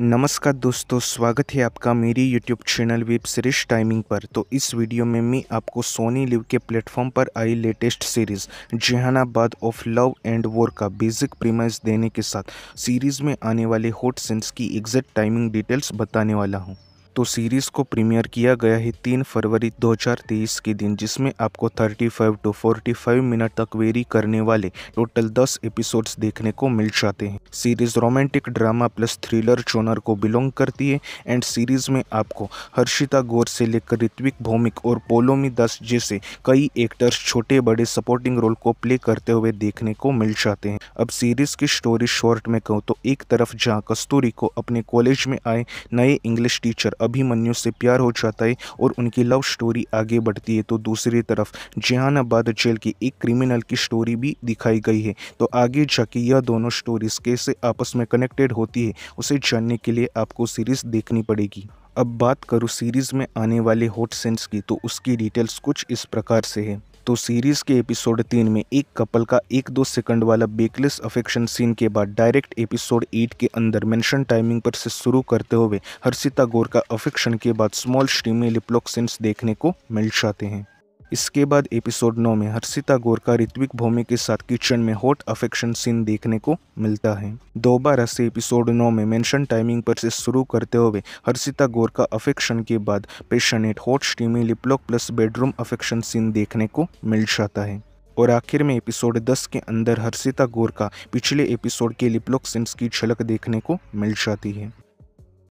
नमस्कार दोस्तों स्वागत है आपका मेरी YouTube channel web series timing पर तो इस वीडियो में मैं आपको सोनी लिव के प्लेटफॉर्म पर आई latest series Jahanabad of love and war का बेसिक प्रीमाइज देने के साथ सीरीज़ में आने वाले हॉट सेंस की एग्जैक्ट टाइमिंग डिटेल्स बताने वाला हूँ तो सीरीज़ को प्रीमियर किया गया है तीन फरवरी 2023 के दिन जिसमें आपको 35 टू फाइव मिनट तक वेरी करने वाले टोटल 10 एपिसोड्स देखने को मिल जाते हैं series romantic drama plus thriller genre को बिलोंग करती है एंड सीरीज़ में आपको हर्षिता गौर से लेकर ऋत्विक भौमिक और पोलोमी दस जैसे कई एक्टर्स छोटे बड़े सपोर्टिंग रोल को प्ले करते हुए देखने को मिल जाते हैं अब सीरीज़ की स्टोरी शॉर्ट में कहूँ तो एक तरफ जहाँ कस्तूरी को अपने कॉलेज में आए नए इंग्लिश टीचर अभिमन्यु से प्यार हो जाता है और उनकी लव स्टोरी आगे बढ़ती है तो दूसरी तरफ जहानाबाद जेल की एक क्रिमिनल की स्टोरी भी दिखाई गई है तो आगे जाके यह दोनों स्टोरीज कैसे आपस में कनेक्टेड होती है उसे जानने के लिए आपको सीरीज़ देखनी पड़ेगी अब बात करूँ सीरीज़ में आने वाले हॉट सेंस की तो उसकी डिटेल्स कुछ इस प्रकार से है तो सीरीज़ के एपिसोड तीन में एक कपल का एक दो सेकंड वाला बेकलेस अफेक्शन सीन के बाद डायरेक्ट एपिसोड एट के अंदर मेंशन टाइमिंग पर से शुरू करते हुए हर्षिता गौर का अफेक्शन के बाद स्मॉल स्ट्रीम में लिप्लॉक सीन्स देखने को मिल जाते हैं इसके बाद एपिसोड नौ में हर्षिता गोरका ऋत्विक भूमि के साथ किचन में हॉट अफेक्शन सीन देखने को मिलता है दोबारा से एपिसोड नौ में मेंशन टाइमिंग पर से शुरू करते हुए हर्षिता गोरका अफेक्शन के बाद passionate hot steamy liplock plus bedroom affection scene देखने को मिल जाता है और आखिर में एपिसोड 10 के अंदर हर्षिता गोरका पिछले एपिसोड के लिपलॉक सीन्स की झलक देखने को मिल जाती है